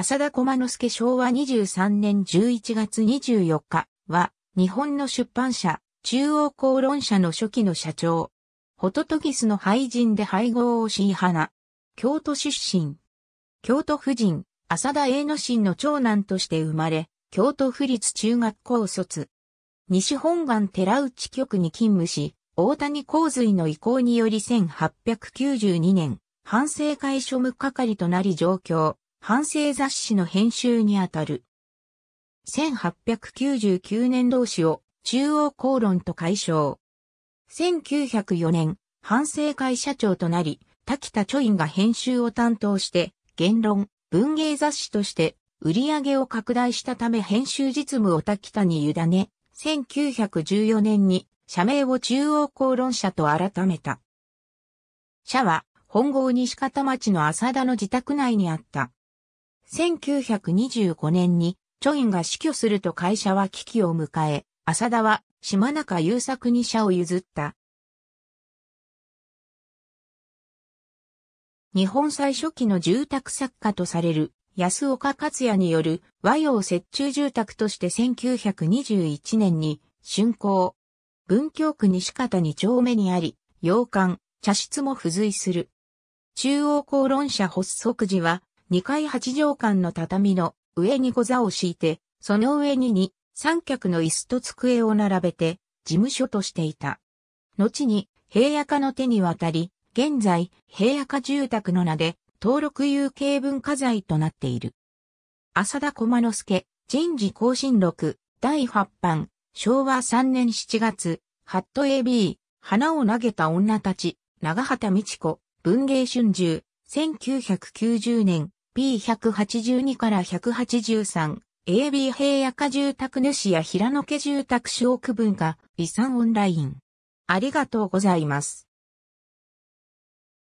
浅田駒之助昭和23年11月24日は、日本の出版社、中央公論社の初期の社長。ホトトギスの廃人で配合をしい花。京都出身。京都夫人、浅田栄之進の長男として生まれ、京都府立中学校卒。西本願寺内局に勤務し、大谷洪水の意向により1892年、反省会庶務係となり上京。反省雑誌の編集にあたる。1899年同士を中央公論と解消。1904年、反省会社長となり、滝田著院が編集を担当して、言論、文芸雑誌として売り上げを拡大したため編集実務を滝田に委ね、1914年に社名を中央公論社と改めた。社は本郷西方町の浅田の自宅内にあった。1925年に、チョインが死去すると会社は危機を迎え、浅田は島中優作に社を譲った。日本最初期の住宅作家とされる安岡克也による和洋折衷住宅として1921年に竣工。文京区西方二丁目にあり、洋館、茶室も付随する。中央公論社発足時は2階8畳間の畳の上に小座を敷いて、その上に2、三脚の椅子と机を並べて、事務所としていた。後に、平野家の手に渡り、現在、平野家住宅の名で、登録有形文化財となっている。浅田駒之助、人事更新録、第8版、昭和3年7月、ハット AB、花を投げた女たち、長畑美智子、文芸春秋、1990年、P182 から183、AB 平野家住宅主や平野家住宅小区分が遺産オンライン。ありがとうございます。